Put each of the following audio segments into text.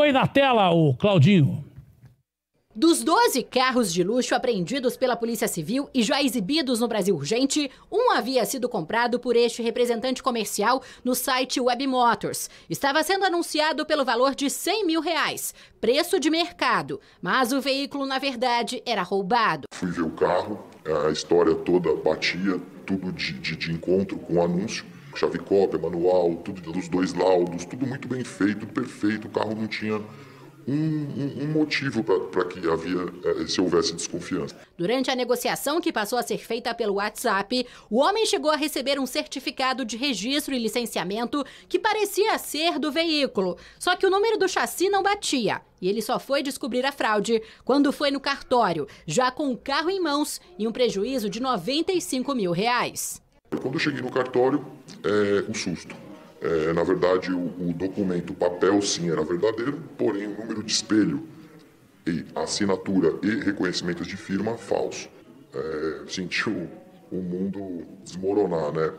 Põe na tela o Claudinho. Dos 12 carros de luxo apreendidos pela Polícia Civil e já exibidos no Brasil Urgente, um havia sido comprado por este representante comercial no site Webmotors. Estava sendo anunciado pelo valor de 100 mil reais, preço de mercado, mas o veículo, na verdade, era roubado. Fui ver o carro, a história toda batia, tudo de, de, de encontro com o anúncio chave cópia, manual, tudo dos dois laudos, tudo muito bem feito, perfeito. O carro não tinha um, um, um, motivo para que havia eh, se houvesse desconfiança. Durante a negociação que passou a ser feita pelo WhatsApp, o homem chegou a receber um certificado de registro e licenciamento que parecia ser do veículo, só que o número do chassi não batia. E ele só foi descobrir a fraude quando foi no cartório, já com o carro em mãos e um prejuízo de 95 mil reais. Quando eu cheguei no cartório, é, o susto. É, na verdade, o, o, documento, o papel, sim, era verdadeiro, porém o número de espelho, e assinatura e reconhecimentos de firma, falso. É, sentiu o mundo desmoronar, né?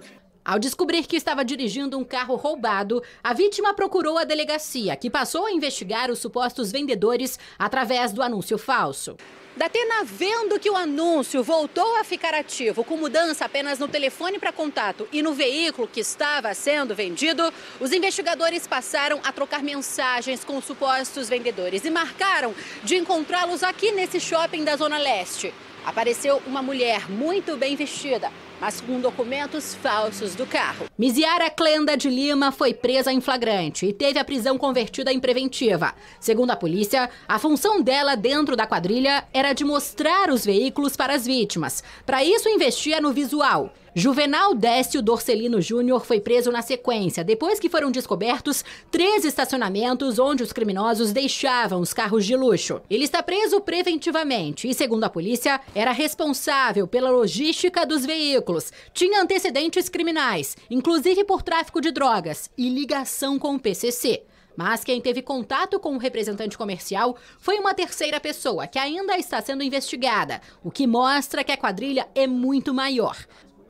Ao descobrir que estava dirigindo um carro roubado, a vítima procurou a delegacia, que passou a investigar os supostos vendedores através do anúncio falso. Datena, vendo que o anúncio voltou a ficar ativo, com mudança apenas no telefone para contato e no veículo que estava sendo vendido, os investigadores passaram a trocar mensagens com os supostos vendedores e marcaram de encontrá-los aqui nesse shopping da Zona Leste apareceu uma mulher muito bem vestida, mas com documentos falsos do carro. Miziara Clenda de Lima foi presa em flagrante e teve a prisão convertida em preventiva. Segundo a polícia, a função dela dentro da quadrilha era de mostrar os veículos para as vítimas. Para isso, investia no visual. Juvenal Décio Dorcelino Júnior foi preso na sequência, depois que foram descobertos três estacionamentos onde os criminosos deixavam os carros de luxo. Ele está preso preventivamente e, segundo a polícia, era responsável pela logística dos veículos, tinha antecedentes criminais, inclusive por tráfico de drogas e ligação com o PCC. Mas quem teve contato com o representante comercial foi uma terceira pessoa que ainda está sendo investigada, o que mostra que a quadrilha é muito maior.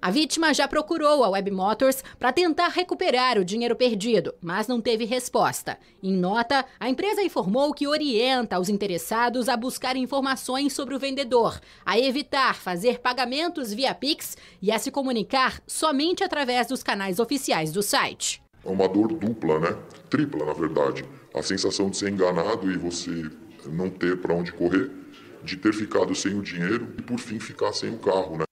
A vítima já procurou a Web Motors para tentar recuperar o dinheiro perdido, mas não teve resposta. Em nota, a empresa informou que orienta os interessados a buscar informações sobre o vendedor, a evitar fazer pagamentos via Pix e a se comunicar somente através dos canais oficiais do site. É uma dor dupla, né? Tripla, na verdade. A sensação de ser enganado e você não ter para onde correr, de ter ficado sem o dinheiro e, por fim, ficar sem o carro, né?